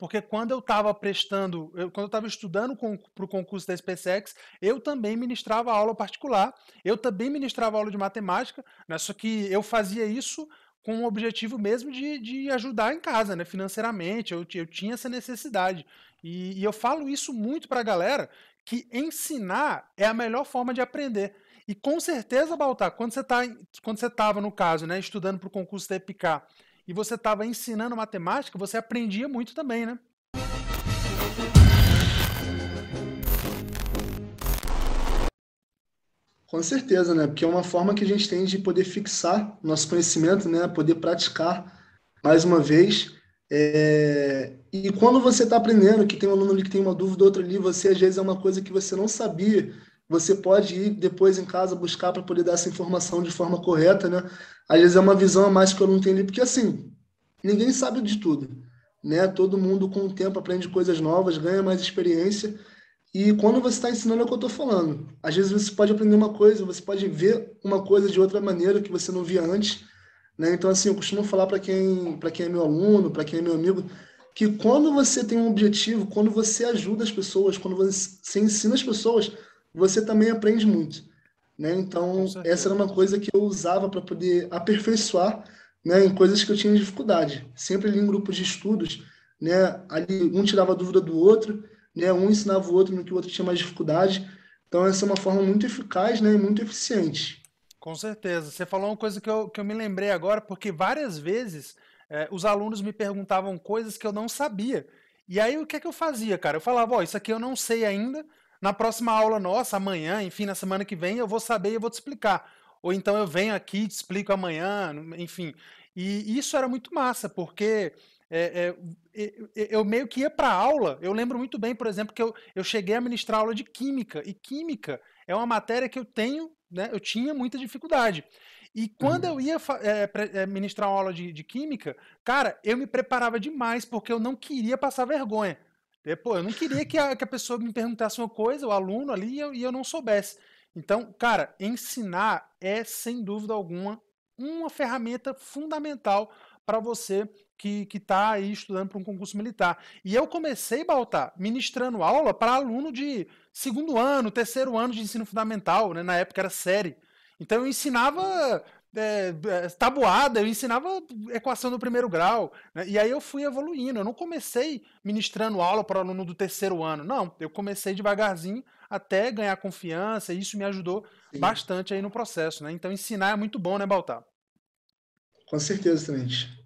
porque quando eu estava prestando, eu, quando eu estava estudando para o concurso da SpaceX, eu também ministrava aula particular, eu também ministrava aula de matemática, né, só que eu fazia isso com o objetivo mesmo de, de ajudar em casa, né, financeiramente, eu, eu tinha essa necessidade. E, e eu falo isso muito para a galera, que ensinar é a melhor forma de aprender. E com certeza, Baltar, quando você tá, quando você estava, no caso, né, estudando para o concurso da EPICAR, e você estava ensinando matemática, você aprendia muito também, né? Com certeza, né? Porque é uma forma que a gente tem de poder fixar nosso conhecimento, né? Poder praticar mais uma vez. É... E quando você está aprendendo, que tem um aluno ali que tem uma dúvida, outro ali, você às vezes é uma coisa que você não sabia você pode ir depois em casa buscar para poder dar essa informação de forma correta, né? Às vezes é uma visão a mais que eu não tenho ali, porque assim, ninguém sabe de tudo, né? Todo mundo com o tempo aprende coisas novas, ganha mais experiência. E quando você está ensinando é o que eu estou falando. Às vezes você pode aprender uma coisa, você pode ver uma coisa de outra maneira que você não via antes, né? Então assim, eu costumo falar para quem, para quem é meu aluno, para quem é meu amigo, que quando você tem um objetivo, quando você ajuda as pessoas, quando você ensina as pessoas, você também aprende muito. Né? Então, essa era uma coisa que eu usava para poder aperfeiçoar né, em coisas que eu tinha dificuldade. Sempre ali em grupos de estudos, né, ali um tirava dúvida do outro, né, um ensinava o outro no que o outro tinha mais dificuldade. Então, essa é uma forma muito eficaz né, e muito eficiente. Com certeza. Você falou uma coisa que eu, que eu me lembrei agora, porque várias vezes é, os alunos me perguntavam coisas que eu não sabia. E aí, o que é que eu fazia, cara? Eu falava, ó, oh, isso aqui eu não sei ainda, na próxima aula nossa, amanhã, enfim, na semana que vem, eu vou saber e eu vou te explicar. Ou então eu venho aqui, te explico amanhã, enfim. E isso era muito massa, porque é, é, eu meio que ia para aula. Eu lembro muito bem, por exemplo, que eu, eu cheguei a ministrar aula de química, e química é uma matéria que eu tenho, né, eu tinha muita dificuldade. E quando uhum. eu ia é, é, ministrar uma aula de, de química, cara, eu me preparava demais, porque eu não queria passar vergonha. E, é, pô, eu não queria que a, que a pessoa me perguntasse uma coisa, o aluno ali, e eu, e eu não soubesse. Então, cara, ensinar é, sem dúvida alguma, uma ferramenta fundamental para você que está aí estudando para um concurso militar. E eu comecei, Baltar, ministrando aula para aluno de segundo ano, terceiro ano de ensino fundamental, né? na época era série. Então eu ensinava né, é, tabuada, eu ensinava equação do primeiro grau. Né? E aí eu fui evoluindo. Eu não comecei ministrando aula para o aluno do terceiro ano. Não, eu comecei devagarzinho até ganhar confiança, e isso me ajudou Sim. bastante aí no processo, né? Então ensinar é muito bom, né, Baltar? Com certeza, Tenente.